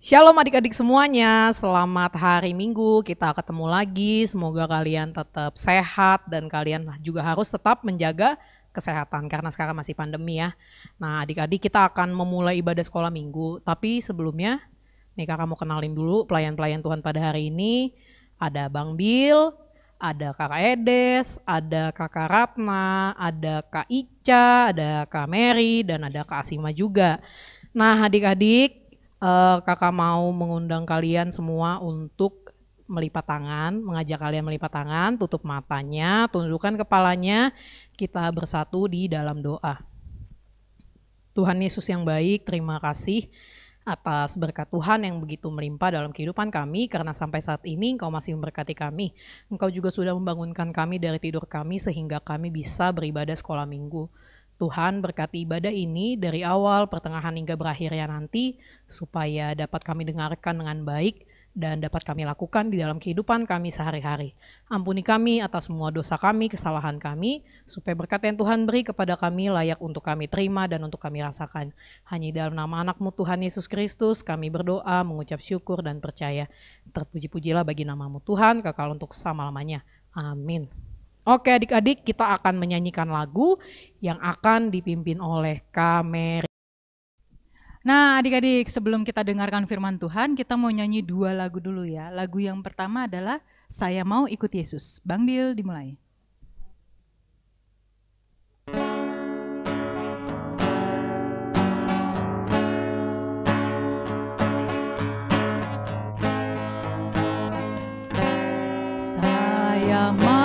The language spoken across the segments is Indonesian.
Shalom adik-adik semuanya, selamat hari Minggu, kita ketemu lagi. Semoga kalian tetap sehat dan kalian juga harus tetap menjaga kesehatan karena sekarang masih pandemi ya. Nah adik-adik kita akan memulai ibadah sekolah minggu, tapi sebelumnya nih kakak mau kenalin dulu pelayan-pelayan Tuhan pada hari ini. Ada Bang Bill, ada kakak Edes, ada kakak Ratna, ada kak Ica, ada kak Mary, dan ada kak Asima juga. Nah adik-adik uh, kakak mau mengundang kalian semua untuk melipat tangan, mengajak kalian melipat tangan, tutup matanya, tundukkan kepalanya, kita bersatu di dalam doa. Tuhan Yesus yang baik, terima kasih atas berkat Tuhan yang begitu melimpah dalam kehidupan kami karena sampai saat ini Engkau masih memberkati kami. Engkau juga sudah membangunkan kami dari tidur kami sehingga kami bisa beribadah sekolah minggu. Tuhan berkati ibadah ini dari awal, pertengahan hingga berakhirnya nanti, supaya dapat kami dengarkan dengan baik dan dapat kami lakukan di dalam kehidupan kami sehari-hari. Ampuni kami atas semua dosa kami, kesalahan kami, supaya berkat yang Tuhan beri kepada kami layak untuk kami terima dan untuk kami rasakan. Hanya dalam nama anakmu Tuhan Yesus Kristus, kami berdoa, mengucap syukur dan percaya. Terpuji-pujilah bagi namamu Tuhan, kekal untuk selama lamanya. Amin. Oke adik-adik kita akan menyanyikan lagu yang akan dipimpin oleh Kamer. Nah adik-adik sebelum kita dengarkan firman Tuhan kita mau nyanyi dua lagu dulu ya. Lagu yang pertama adalah Saya Mau Ikut Yesus. Bang Bill dimulai. Saya mau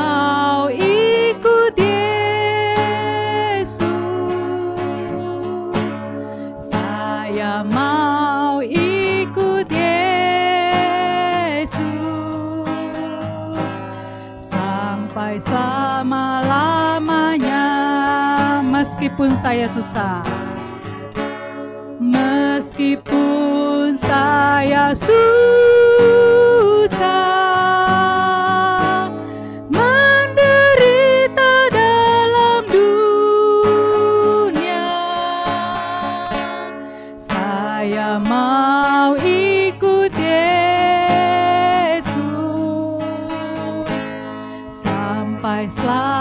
meskipun saya susah meskipun saya susah menderita dalam dunia saya mau ikut Yesus sampai selamat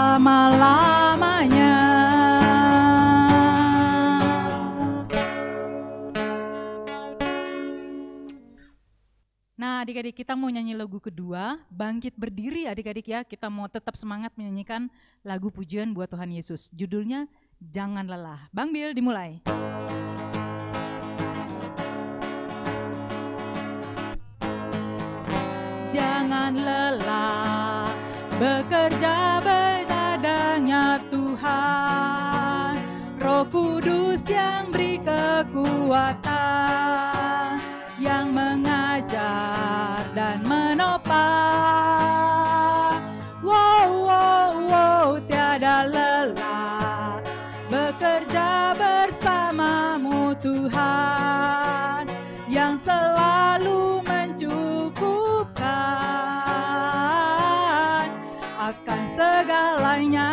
adik-adik kita mau nyanyi lagu kedua, bangkit berdiri adik-adik ya, kita mau tetap semangat menyanyikan lagu pujian buat Tuhan Yesus. Judulnya Jangan Lelah. Bang Bill dimulai. Jangan lelah bekerja bertadangnya Tuhan. Roh Kudus yang beri kekuatan menopa Wow, wow, wow, tiada lelah Bekerja bersamamu Tuhan Yang selalu mencukupkan Akan segalanya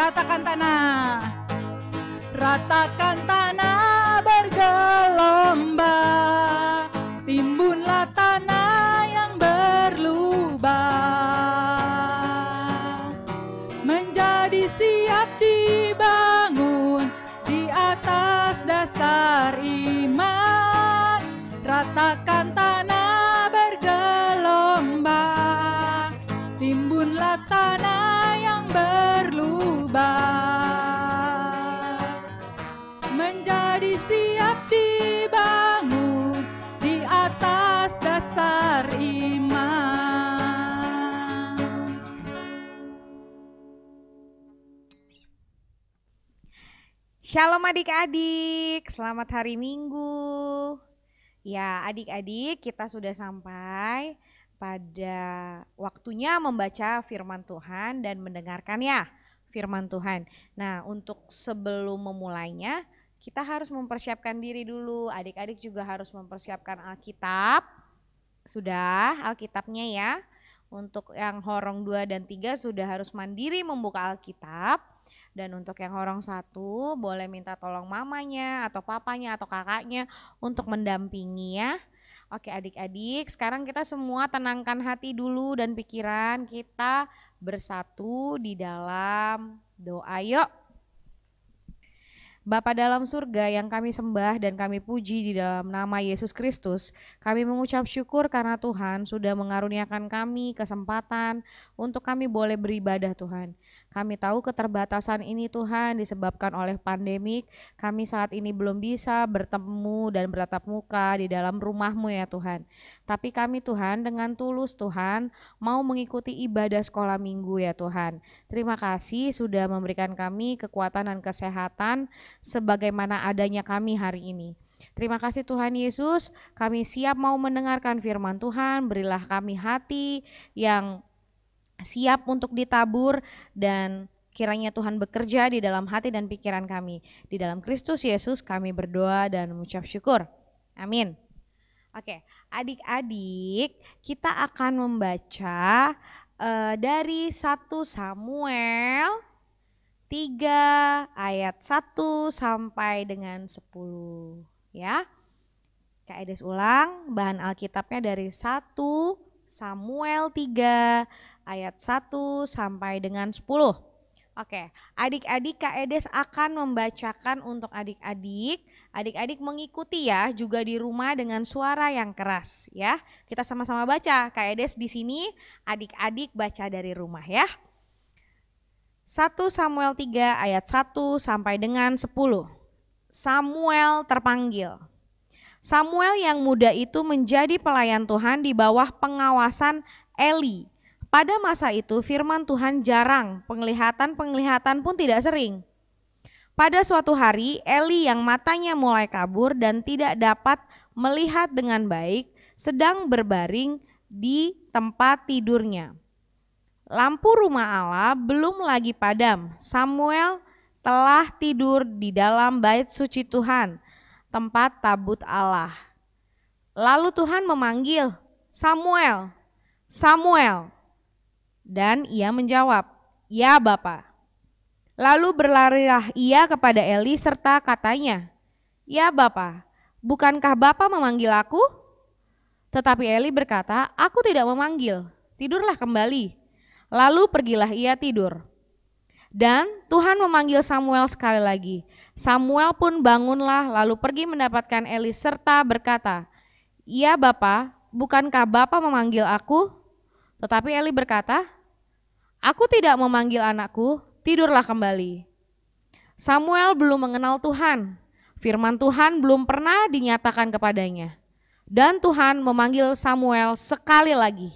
Ratakan tanah Ratakan tanah Shalom adik-adik, selamat hari Minggu. Ya, adik-adik, kita sudah sampai pada waktunya membaca firman Tuhan dan mendengarkan ya firman Tuhan. Nah, untuk sebelum memulainya, kita harus mempersiapkan diri dulu. Adik-adik juga harus mempersiapkan Alkitab. Sudah Alkitabnya ya. Untuk yang horong dua dan tiga sudah harus mandiri membuka Alkitab dan untuk yang orang satu boleh minta tolong mamanya atau papanya atau kakaknya untuk mendampingi ya. Oke adik-adik, sekarang kita semua tenangkan hati dulu dan pikiran kita bersatu di dalam doa yuk. Bapa dalam surga yang kami sembah dan kami puji di dalam nama Yesus Kristus, kami mengucap syukur karena Tuhan sudah mengaruniakan kami kesempatan untuk kami boleh beribadah Tuhan. Kami tahu keterbatasan ini Tuhan disebabkan oleh pandemik. Kami saat ini belum bisa bertemu dan bertatap muka di dalam rumahmu ya Tuhan. Tapi kami Tuhan dengan tulus Tuhan mau mengikuti ibadah sekolah minggu ya Tuhan. Terima kasih sudah memberikan kami kekuatan dan kesehatan sebagaimana adanya kami hari ini. Terima kasih Tuhan Yesus, kami siap mau mendengarkan firman Tuhan, berilah kami hati yang siap untuk ditabur dan kiranya Tuhan bekerja di dalam hati dan pikiran kami. Di dalam Kristus Yesus kami berdoa dan mengucap syukur. Amin. Oke, adik-adik, kita akan membaca uh, dari 1 Samuel 3 ayat 1 sampai dengan 10 ya. Kak Edes ulang, bahan Alkitabnya dari 1 Samuel 3 ayat 1 sampai dengan 10. Oke, adik-adik Kak Edes akan membacakan untuk adik-adik. Adik-adik mengikuti ya juga di rumah dengan suara yang keras ya. Kita sama-sama baca. Kak Edes di sini, adik-adik baca dari rumah ya. 1 Samuel 3 ayat 1 sampai dengan 10. Samuel terpanggil. Samuel yang muda itu menjadi pelayan Tuhan di bawah pengawasan Eli. Pada masa itu firman Tuhan jarang, penglihatan-penglihatan pun tidak sering. Pada suatu hari Eli yang matanya mulai kabur dan tidak dapat melihat dengan baik sedang berbaring di tempat tidurnya. Lampu rumah Allah belum lagi padam. Samuel telah tidur di dalam bait suci Tuhan tempat tabut Allah. Lalu Tuhan memanggil Samuel, Samuel. Dan ia menjawab, ya Bapa. Lalu berlarilah ia kepada Eli serta katanya, ya Bapa, bukankah Bapa memanggil aku? Tetapi Eli berkata, aku tidak memanggil, tidurlah kembali. Lalu pergilah ia tidur. Dan Tuhan memanggil Samuel sekali lagi. Samuel pun bangunlah lalu pergi mendapatkan Eli serta berkata, "Iya, Bapa, bukankah Bapa memanggil aku?" Tetapi Eli berkata, "Aku tidak memanggil anakku, tidurlah kembali." Samuel belum mengenal Tuhan. Firman Tuhan belum pernah dinyatakan kepadanya. Dan Tuhan memanggil Samuel sekali lagi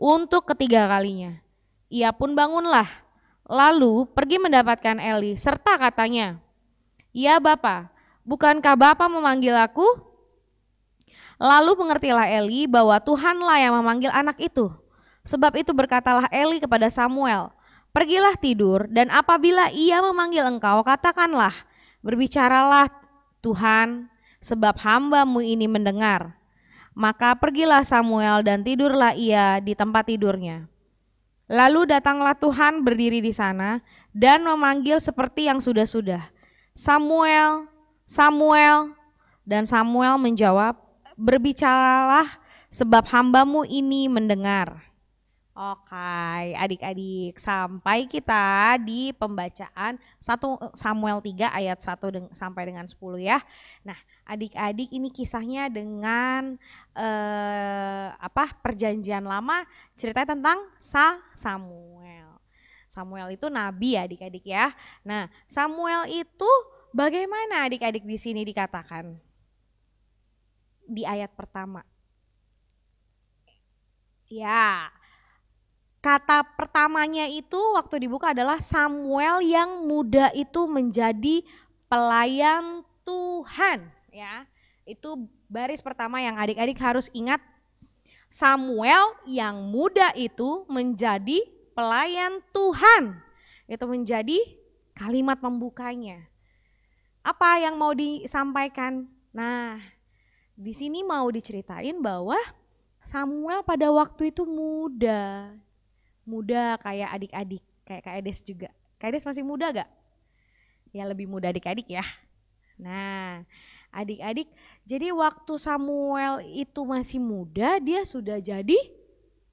untuk ketiga kalinya. Ia pun bangunlah Lalu pergi mendapatkan Eli, serta katanya, Ya Bapa, bukankah Bapa memanggil aku? Lalu mengertilah Eli bahwa Tuhanlah yang memanggil anak itu. Sebab itu berkatalah Eli kepada Samuel, Pergilah tidur, dan apabila ia memanggil engkau, katakanlah, Berbicaralah Tuhan, sebab hambamu ini mendengar. Maka pergilah Samuel dan tidurlah ia di tempat tidurnya. Lalu datanglah Tuhan berdiri di sana dan memanggil seperti yang sudah-sudah. Samuel, Samuel. Dan Samuel menjawab, berbicaralah sebab hambamu ini mendengar. Oke, adik-adik, sampai kita di pembacaan 1 Samuel 3 ayat 1 sampai dengan 10 ya. Nah, adik-adik ini kisahnya dengan eh, apa? Perjanjian Lama, ceritanya tentang Sa Samuel. Samuel itu nabi ya, adik-adik ya. Nah, Samuel itu bagaimana adik-adik di sini dikatakan? Di ayat pertama. Ya, kata pertamanya itu waktu dibuka adalah Samuel yang muda itu menjadi pelayan Tuhan ya. Itu baris pertama yang adik-adik harus ingat Samuel yang muda itu menjadi pelayan Tuhan. Itu menjadi kalimat pembukanya. Apa yang mau disampaikan? Nah, di sini mau diceritain bahwa Samuel pada waktu itu muda, muda kayak adik-adik, kayak Kak Edes juga. Kak Edes masih muda gak? Ya lebih muda adik-adik ya. Nah, adik-adik, jadi waktu Samuel itu masih muda, dia sudah jadi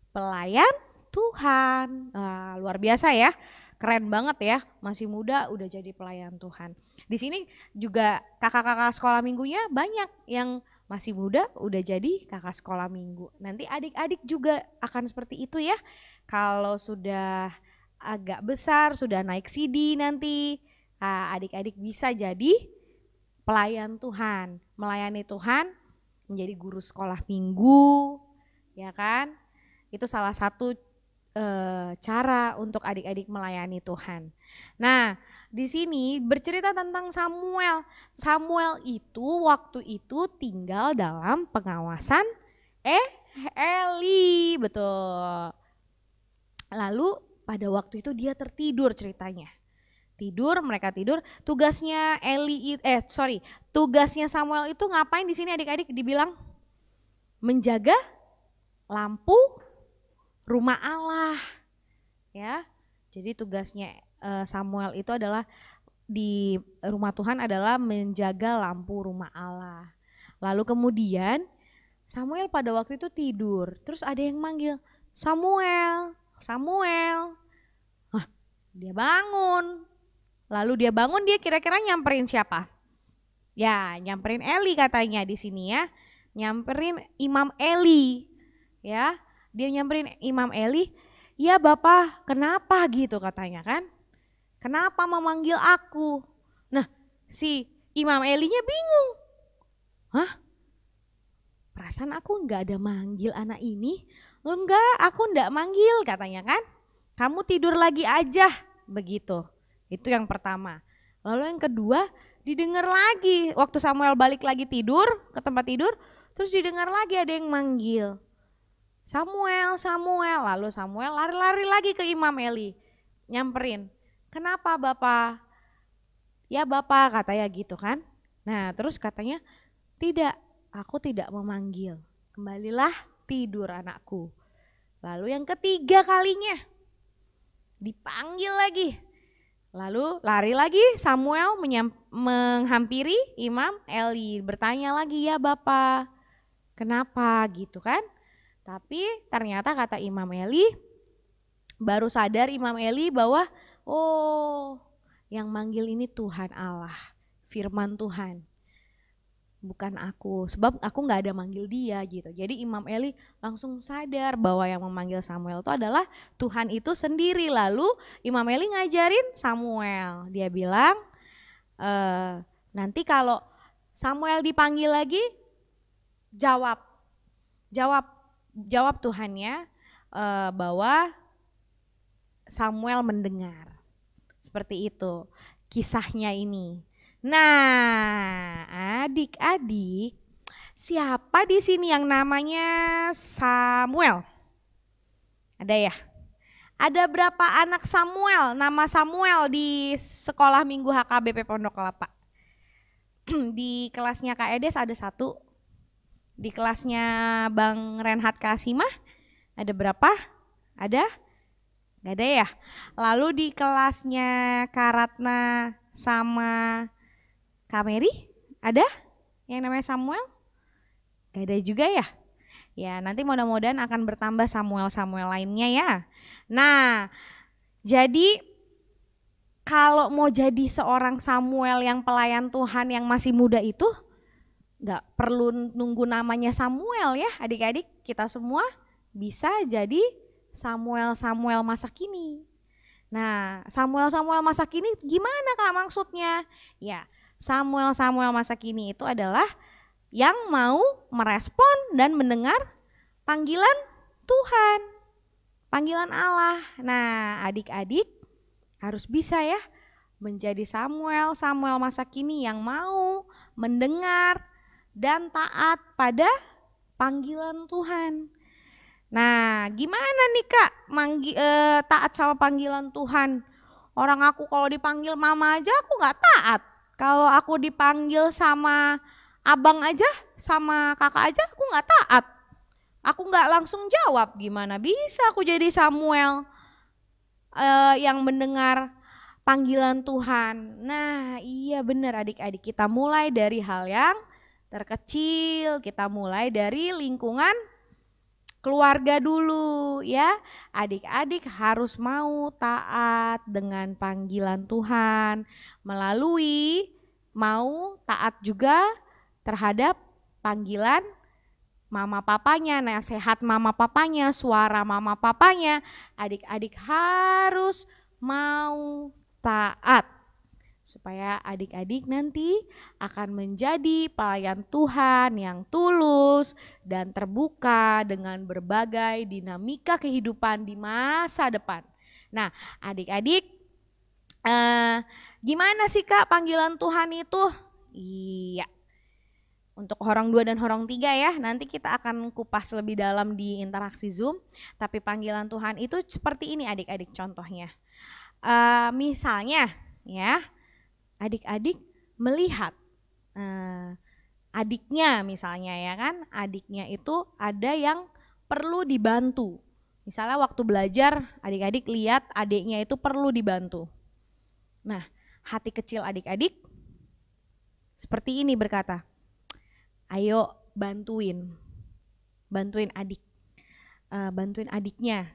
pelayan Tuhan. Nah, luar biasa ya, keren banget ya, masih muda udah jadi pelayan Tuhan. Di sini juga kakak-kakak sekolah minggunya banyak yang masih muda udah jadi kakak sekolah minggu. Nanti adik-adik juga akan seperti itu ya. Kalau sudah agak besar, sudah naik CD nanti, ah, adik-adik bisa jadi pelayan Tuhan, melayani Tuhan, menjadi guru sekolah minggu, ya kan? Itu salah satu e, cara untuk adik-adik melayani Tuhan. Nah, di sini bercerita tentang Samuel. Samuel itu waktu itu tinggal dalam pengawasan eh Eli, betul. Lalu pada waktu itu dia tertidur ceritanya. Tidur, mereka tidur. Tugasnya Eli, eh sorry, tugasnya Samuel itu ngapain di sini adik-adik? Dibilang menjaga lampu rumah Allah. Ya, jadi tugasnya uh, Samuel itu adalah di rumah Tuhan adalah menjaga lampu rumah Allah. Lalu kemudian Samuel pada waktu itu tidur, terus ada yang manggil, "Samuel, Samuel." Hah, dia bangun. Lalu dia bangun dia kira-kira nyamperin siapa? Ya, nyamperin Eli katanya di sini ya. Nyamperin Imam Eli. Ya, dia nyamperin Imam Eli, "Ya Bapak, kenapa?" gitu katanya kan. Kenapa memanggil aku? Nah, si Imam Elinya bingung. Hah? Perasaan aku nggak ada manggil anak ini. Enggak, aku enggak manggil katanya kan. Kamu tidur lagi aja. Begitu. Itu yang pertama. Lalu yang kedua, didengar lagi. Waktu Samuel balik lagi tidur, ke tempat tidur, terus didengar lagi ada yang manggil. Samuel, Samuel. Lalu Samuel lari-lari lagi ke Imam Eli. Nyamperin, Kenapa Bapak? Ya Bapak katanya gitu kan. Nah terus katanya tidak, aku tidak memanggil. Kembalilah tidur anakku. Lalu yang ketiga kalinya dipanggil lagi. Lalu lari lagi Samuel menghampiri Imam Eli bertanya lagi ya Bapak kenapa gitu kan. Tapi ternyata kata Imam Eli baru sadar Imam Eli bahwa Oh, yang manggil ini Tuhan Allah, firman Tuhan. Bukan aku, sebab aku nggak ada manggil dia gitu. Jadi Imam Eli langsung sadar bahwa yang memanggil Samuel itu adalah Tuhan itu sendiri. Lalu Imam Eli ngajarin Samuel. Dia bilang, e, nanti kalau Samuel dipanggil lagi, jawab, jawab, jawab Tuhannya e, bahwa Samuel mendengar seperti itu kisahnya ini. Nah, adik-adik, siapa di sini yang namanya Samuel? Ada ya? Ada berapa anak Samuel, nama Samuel di sekolah minggu HKBP Pondok Kelapa? di kelasnya Kak Edes ada satu, di kelasnya Bang Renhat Kasimah ada berapa? Ada Gak ada ya? Lalu di kelasnya Karatna sama Kameri ada yang namanya Samuel? Gak ada juga ya? Ya, nanti mudah-mudahan akan bertambah Samuel-Samuel lainnya ya. Nah, jadi kalau mau jadi seorang Samuel yang pelayan Tuhan yang masih muda itu, nggak perlu nunggu namanya Samuel ya adik-adik. Kita semua bisa jadi Samuel-Samuel masa kini. Nah, Samuel-Samuel masa kini gimana Kak maksudnya? Ya, Samuel-Samuel masa kini itu adalah yang mau merespon dan mendengar panggilan Tuhan, panggilan Allah. Nah, adik-adik harus bisa ya menjadi Samuel, Samuel masa kini yang mau mendengar dan taat pada panggilan Tuhan. Nah, gimana nih Kak manggi, eh, taat sama panggilan Tuhan? Orang aku kalau dipanggil mama aja aku nggak taat. Kalau aku dipanggil sama abang aja, sama kakak aja aku nggak taat. Aku nggak langsung jawab gimana bisa aku jadi Samuel eh, yang mendengar panggilan Tuhan. Nah, iya benar adik-adik kita mulai dari hal yang terkecil, kita mulai dari lingkungan keluarga dulu ya. Adik-adik harus mau taat dengan panggilan Tuhan melalui mau taat juga terhadap panggilan mama papanya, nasihat mama papanya, suara mama papanya. Adik-adik harus mau taat supaya adik-adik nanti akan menjadi pelayan Tuhan yang tulus dan terbuka dengan berbagai dinamika kehidupan di masa depan. Nah, adik-adik, eh, gimana sih Kak panggilan Tuhan itu? Iya, untuk orang dua dan orang tiga ya. Nanti kita akan kupas lebih dalam di interaksi Zoom. Tapi panggilan Tuhan itu seperti ini adik-adik contohnya. Uh, misalnya ya, adik-adik melihat uh, adiknya misalnya ya kan, adiknya itu ada yang perlu dibantu. Misalnya waktu belajar adik-adik lihat adiknya itu perlu dibantu. Nah, hati kecil adik-adik seperti ini berkata, ayo bantuin, bantuin adik, uh, bantuin adiknya.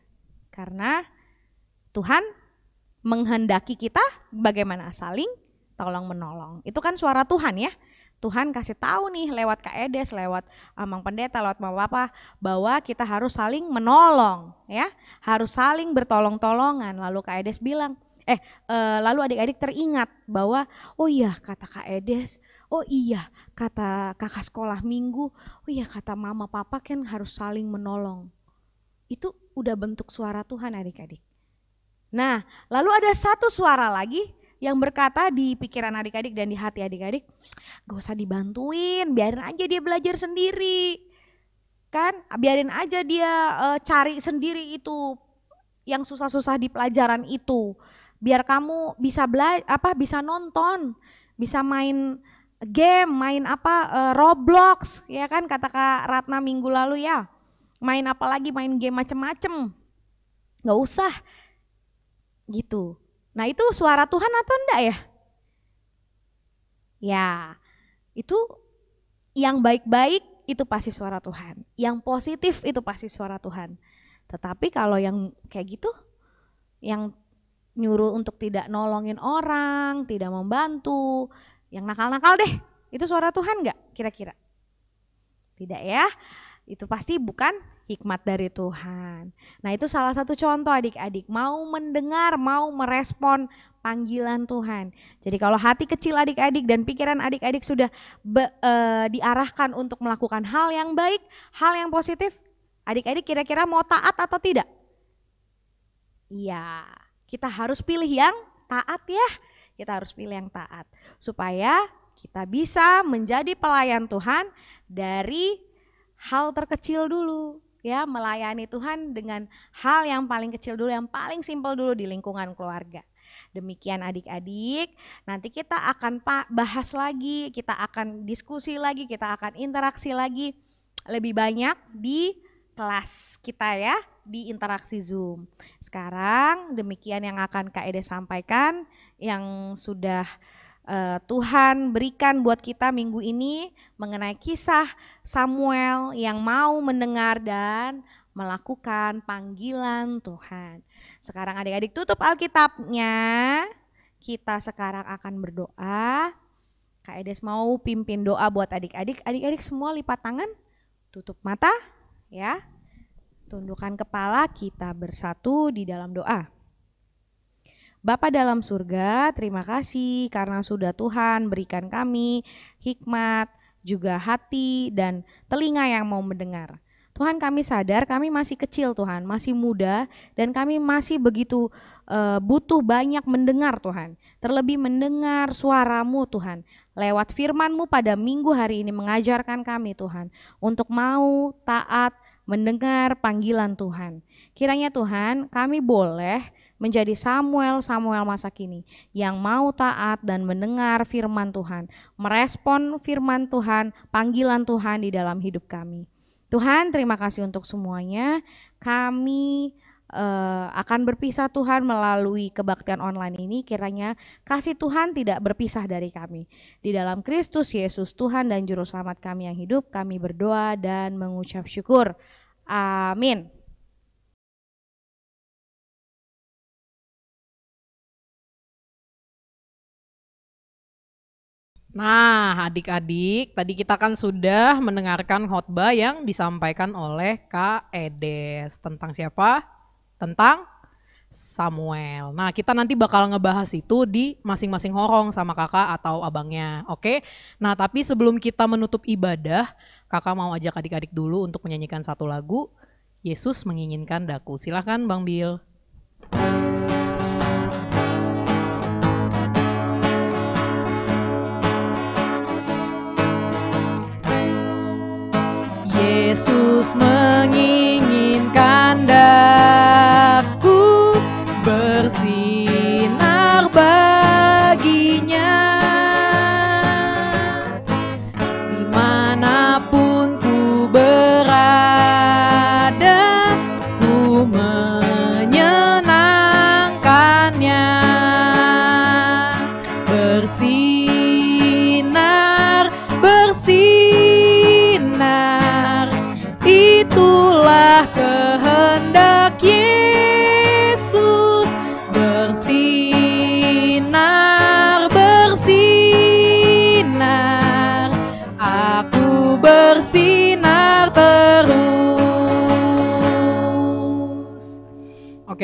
Karena Tuhan menghendaki kita bagaimana saling tolong menolong. Itu kan suara Tuhan ya. Tuhan kasih tahu nih lewat Kak Edes lewat Amang eh, Pendeta, lewat Mama Papa bahwa kita harus saling menolong ya, harus saling bertolong-tolongan. Lalu Kak Edes bilang, eh e, lalu adik-adik teringat bahwa oh iya kata Kak Edes oh iya kata kakak sekolah minggu, oh iya kata Mama Papa kan harus saling menolong. Itu udah bentuk suara Tuhan adik-adik. Nah, lalu ada satu suara lagi yang berkata di pikiran adik-adik dan di hati adik-adik, gak usah dibantuin, biarin aja dia belajar sendiri. Kan, biarin aja dia e, cari sendiri itu yang susah-susah di pelajaran itu. Biar kamu bisa bela apa bisa nonton, bisa main game, main apa e, Roblox, ya kan kata Kak Ratna minggu lalu ya. Main apa lagi, main game macem-macem. Gak usah. Gitu. Nah itu suara Tuhan atau enggak ya? Ya, itu yang baik-baik itu pasti suara Tuhan. Yang positif itu pasti suara Tuhan. Tetapi kalau yang kayak gitu, yang nyuruh untuk tidak nolongin orang, tidak membantu, yang nakal-nakal deh, itu suara Tuhan enggak kira-kira? Tidak ya, itu pasti bukan hikmat dari Tuhan. Nah, itu salah satu contoh adik-adik mau mendengar, mau merespon panggilan Tuhan. Jadi kalau hati kecil adik-adik dan pikiran adik-adik sudah be, e, diarahkan untuk melakukan hal yang baik, hal yang positif, adik-adik kira-kira mau taat atau tidak? Iya, kita harus pilih yang taat ya. Kita harus pilih yang taat supaya kita bisa menjadi pelayan Tuhan dari hal terkecil dulu ya melayani Tuhan dengan hal yang paling kecil dulu, yang paling simpel dulu di lingkungan keluarga. Demikian adik-adik, nanti kita akan bahas lagi, kita akan diskusi lagi, kita akan interaksi lagi lebih banyak di kelas kita ya, di interaksi Zoom. Sekarang demikian yang akan Kak Ede sampaikan yang sudah uh, Tuhan berikan buat kita minggu ini mengenai kisah Samuel yang mau mendengar dan melakukan panggilan Tuhan. Sekarang adik-adik tutup Alkitabnya. Kita sekarang akan berdoa. Kak Edes mau pimpin doa buat adik-adik. Adik-adik semua lipat tangan, tutup mata, ya. Tundukkan kepala, kita bersatu di dalam doa. Bapa dalam surga, terima kasih karena sudah Tuhan berikan kami hikmat, juga hati dan telinga yang mau mendengar. Tuhan kami sadar kami masih kecil Tuhan, masih muda dan kami masih begitu uh, butuh banyak mendengar Tuhan. Terlebih mendengar suaramu Tuhan. Lewat firmanmu pada minggu hari ini mengajarkan kami Tuhan untuk mau taat mendengar panggilan Tuhan. Kiranya Tuhan, kami boleh menjadi Samuel Samuel masa kini yang mau taat dan mendengar firman Tuhan, merespon firman Tuhan, panggilan Tuhan di dalam hidup kami. Tuhan, terima kasih untuk semuanya. Kami Eh, akan berpisah Tuhan melalui kebaktian online ini kiranya kasih Tuhan tidak berpisah dari kami. Di dalam Kristus Yesus Tuhan dan juru selamat kami yang hidup, kami berdoa dan mengucap syukur. Amin. Nah, adik-adik, tadi kita kan sudah mendengarkan khotbah yang disampaikan oleh Kak Edes tentang siapa? tentang Samuel. Nah, kita nanti bakal ngebahas itu di masing-masing horong sama kakak atau abangnya, oke? Nah, tapi sebelum kita menutup ibadah, kakak mau ajak adik-adik dulu untuk menyanyikan satu lagu, Yesus menginginkan daku. Silahkan Bang Bill. Yesus menginginkan see.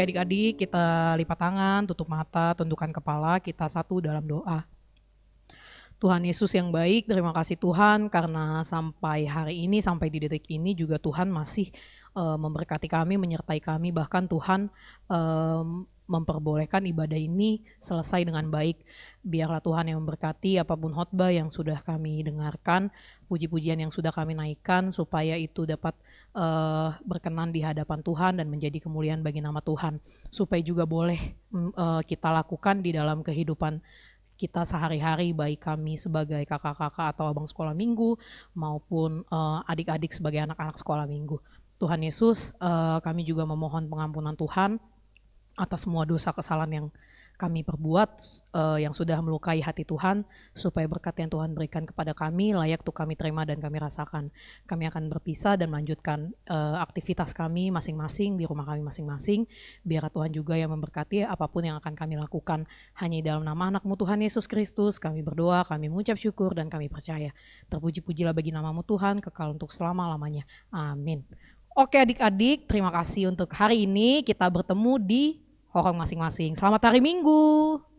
Oke adik-adik, kita lipat tangan, tutup mata, tundukkan kepala, kita satu dalam doa. Tuhan Yesus yang baik, terima kasih Tuhan karena sampai hari ini, sampai di detik ini juga Tuhan masih uh, memberkati kami, menyertai kami, bahkan Tuhan um, memperbolehkan ibadah ini selesai dengan baik. Biarlah Tuhan yang memberkati apapun khotbah yang sudah kami dengarkan, puji-pujian yang sudah kami naikkan, supaya itu dapat uh, berkenan di hadapan Tuhan dan menjadi kemuliaan bagi nama Tuhan supaya juga boleh uh, kita lakukan di dalam kehidupan kita sehari-hari baik kami sebagai kakak-kakak atau abang sekolah minggu maupun eh, adik-adik sebagai anak-anak sekolah minggu. Tuhan Yesus, uh, kami juga memohon pengampunan Tuhan atas semua dosa kesalahan yang kami perbuat uh, yang sudah melukai hati Tuhan, supaya berkat yang Tuhan berikan kepada kami layak tuh kami terima dan kami rasakan. Kami akan berpisah dan melanjutkan uh, aktivitas kami masing-masing di rumah kami masing-masing. Biar Tuhan juga yang memberkati apapun yang akan kami lakukan. Hanya dalam nama anakmu Tuhan Yesus Kristus, kami berdoa, kami mengucap syukur, dan kami percaya. Terpuji-pujilah bagi namamu Tuhan, kekal untuk selama-lamanya. Amin. Oke adik-adik, terima kasih untuk hari ini kita bertemu di orang masing-masing. Selamat hari Minggu.